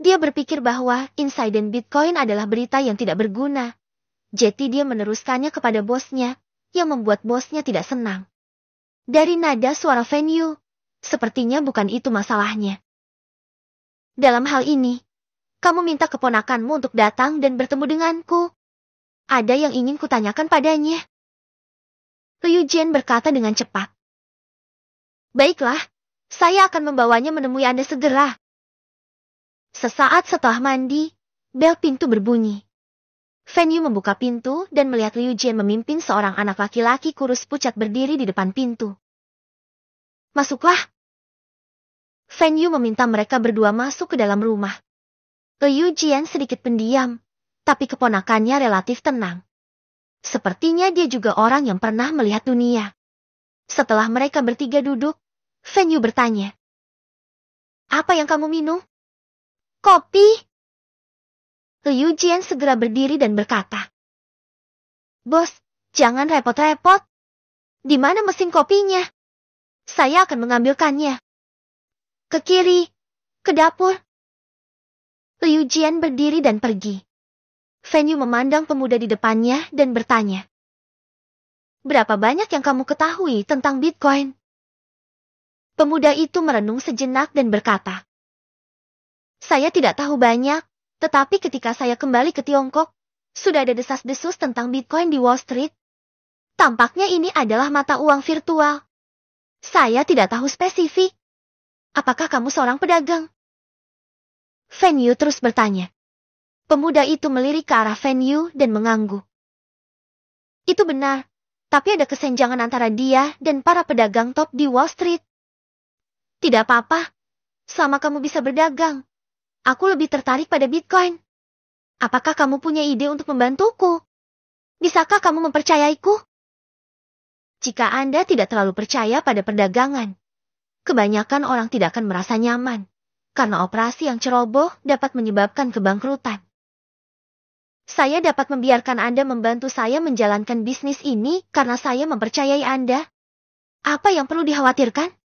Dia berpikir bahwa insiden Bitcoin adalah berita yang tidak berguna. Jadi dia meneruskannya kepada bosnya, yang membuat bosnya tidak senang. Dari nada suara venue, sepertinya bukan itu masalahnya. Dalam hal ini, kamu minta keponakanmu untuk datang dan bertemu denganku. Ada yang ingin kutanyakan padanya. Liu Jian berkata dengan cepat. Baiklah, saya akan membawanya menemui Anda segera. Sesaat setelah mandi, bel pintu berbunyi. Fenyu membuka pintu dan melihat Liu Jian memimpin seorang anak laki-laki kurus pucat berdiri di depan pintu. Masuklah. Fenyu meminta mereka berdua masuk ke dalam rumah. Liu Jian sedikit pendiam, tapi keponakannya relatif tenang. Sepertinya dia juga orang yang pernah melihat dunia. Setelah mereka bertiga duduk, Yu bertanya. Apa yang kamu minum? Kopi. Liu Jian segera berdiri dan berkata. Bos, jangan repot-repot. Di mana mesin kopinya? Saya akan mengambilkannya. Ke kiri, ke dapur. Liu Jian berdiri dan pergi. Yu memandang pemuda di depannya dan bertanya. Berapa banyak yang kamu ketahui tentang Bitcoin? Pemuda itu merenung sejenak dan berkata, Saya tidak tahu banyak, tetapi ketika saya kembali ke Tiongkok, sudah ada desas-desus tentang Bitcoin di Wall Street. Tampaknya ini adalah mata uang virtual. Saya tidak tahu spesifik. Apakah kamu seorang pedagang? Venue terus bertanya. Pemuda itu melirik ke arah Venue dan mengangguk. Itu benar, tapi ada kesenjangan antara dia dan para pedagang top di Wall Street. Tidak apa-apa. Selama kamu bisa berdagang. Aku lebih tertarik pada Bitcoin. Apakah kamu punya ide untuk membantuku? Bisakah kamu mempercayaiku? Jika Anda tidak terlalu percaya pada perdagangan, kebanyakan orang tidak akan merasa nyaman karena operasi yang ceroboh dapat menyebabkan kebangkrutan. Saya dapat membiarkan Anda membantu saya menjalankan bisnis ini karena saya mempercayai Anda. Apa yang perlu dikhawatirkan?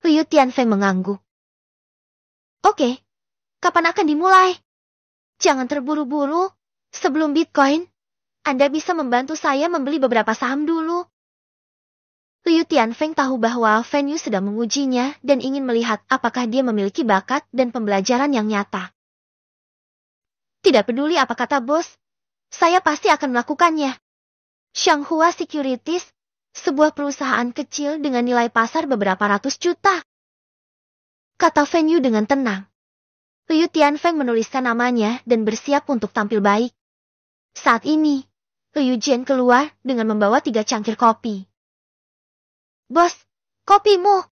Liu Tianfei mengangguk. Oke, kapan akan dimulai? Jangan terburu-buru. Sebelum Bitcoin, Anda bisa membantu saya membeli beberapa saham dulu. Liu Tianfeng tahu bahwa Feng Yu sedang mengujinya dan ingin melihat apakah dia memiliki bakat dan pembelajaran yang nyata. Tidak peduli apa kata bos, saya pasti akan melakukannya. Shanghua Securities sebuah perusahaan kecil dengan nilai pasar beberapa ratus juta. Kata Feng Yu dengan tenang. Liu Tianfeng menuliskan namanya dan bersiap untuk tampil baik. Saat ini, Liu Jian keluar dengan membawa tiga cangkir kopi. Bos, kopimu!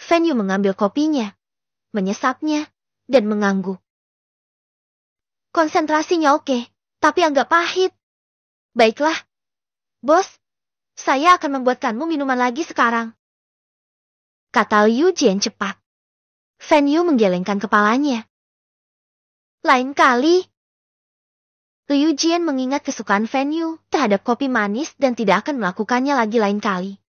Feng Yu mengambil kopinya, menyesapnya, dan mengangguk. Konsentrasinya oke, tapi agak pahit. Baiklah, bos, saya akan membuatkanmu minuman lagi sekarang. Kata Liu Jian cepat. Fan Yu menggelengkan kepalanya. Lain kali. Liu Jian mengingat kesukaan Fan Yu terhadap kopi manis dan tidak akan melakukannya lagi lain kali.